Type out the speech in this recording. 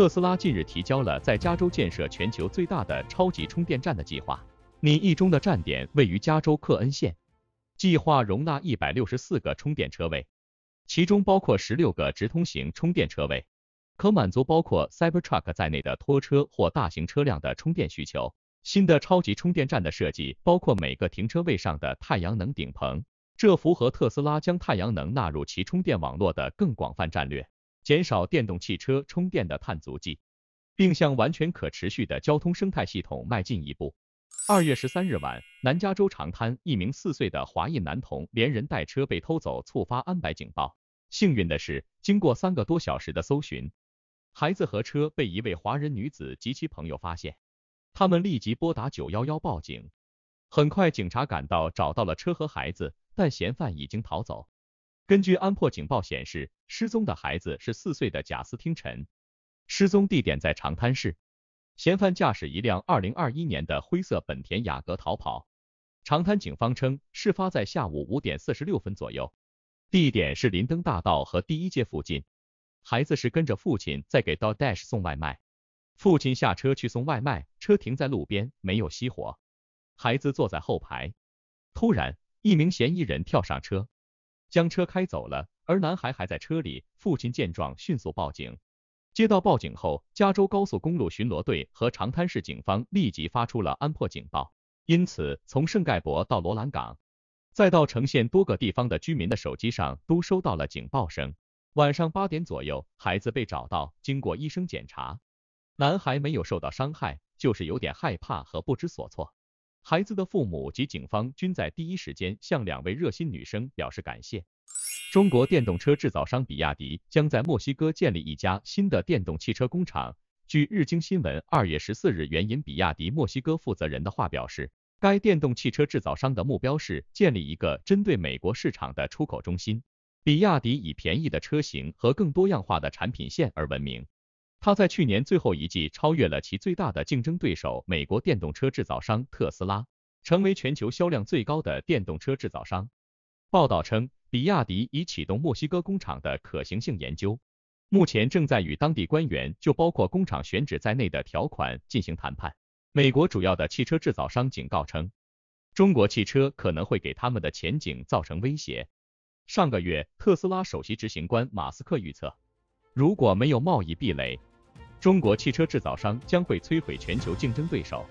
特斯拉近日提交了在加州建设全球最大的超级充电站的计划。拟一中的站点位于加州克恩县，计划容纳一百六十四个充电车位，其中包括十六个直通型充电车位，可满足包括 Cybertruck 在内的拖车或大型车辆的充电需求。新的超级充电站的设计包括每个停车位上的太阳能顶棚，这符合特斯拉将太阳能纳入其充电网络的更广泛战略。减少电动汽车充电的碳足迹，并向完全可持续的交通生态系统迈进一步。二月十三日晚，南加州长滩一名四岁的华裔男童连人带车被偷走，触发安白警报。幸运的是，经过三个多小时的搜寻，孩子和车被一位华人女子及其朋友发现，他们立即拨打九幺幺报警。很快，警察赶到，找到了车和孩子，但嫌犯已经逃走。根据安珀警报显示，失踪的孩子是四岁的贾斯汀陈，失踪地点在长滩市。嫌犯驾驶一辆二零二一年的灰色本田雅阁逃跑。长滩警方称，事发在下午五点四十六分左右，地点是林登大道和第一街附近。孩子是跟着父亲在给 DoorDash 送外卖，父亲下车去送外卖，车停在路边没有熄火，孩子坐在后排，突然一名嫌疑人跳上车。将车开走了，而男孩还在车里。父亲见状，迅速报警。接到报警后，加州高速公路巡逻队和长滩市警方立即发出了安破警报，因此从圣盖博到罗兰港，再到城县多个地方的居民的手机上都收到了警报声。晚上八点左右，孩子被找到，经过医生检查，男孩没有受到伤害，就是有点害怕和不知所措。孩子的父母及警方均在第一时间向两位热心女生表示感谢。中国电动车制造商比亚迪将在墨西哥建立一家新的电动汽车工厂。据日经新闻二月十四日援引比亚迪墨西哥负责人的话表示，该电动汽车制造商的目标是建立一个针对美国市场的出口中心。比亚迪以便宜的车型和更多样化的产品线而闻名。他在去年最后一季超越了其最大的竞争对手美国电动车制造商特斯拉，成为全球销量最高的电动车制造商。报道称，比亚迪已启动墨西哥工厂的可行性研究，目前正在与当地官员就包括工厂选址在内的条款进行谈判。美国主要的汽车制造商警告称，中国汽车可能会给他们的前景造成威胁。上个月，特斯拉首席执行官马斯克预测，如果没有贸易壁垒，中国汽车制造商将会摧毁全球竞争对手。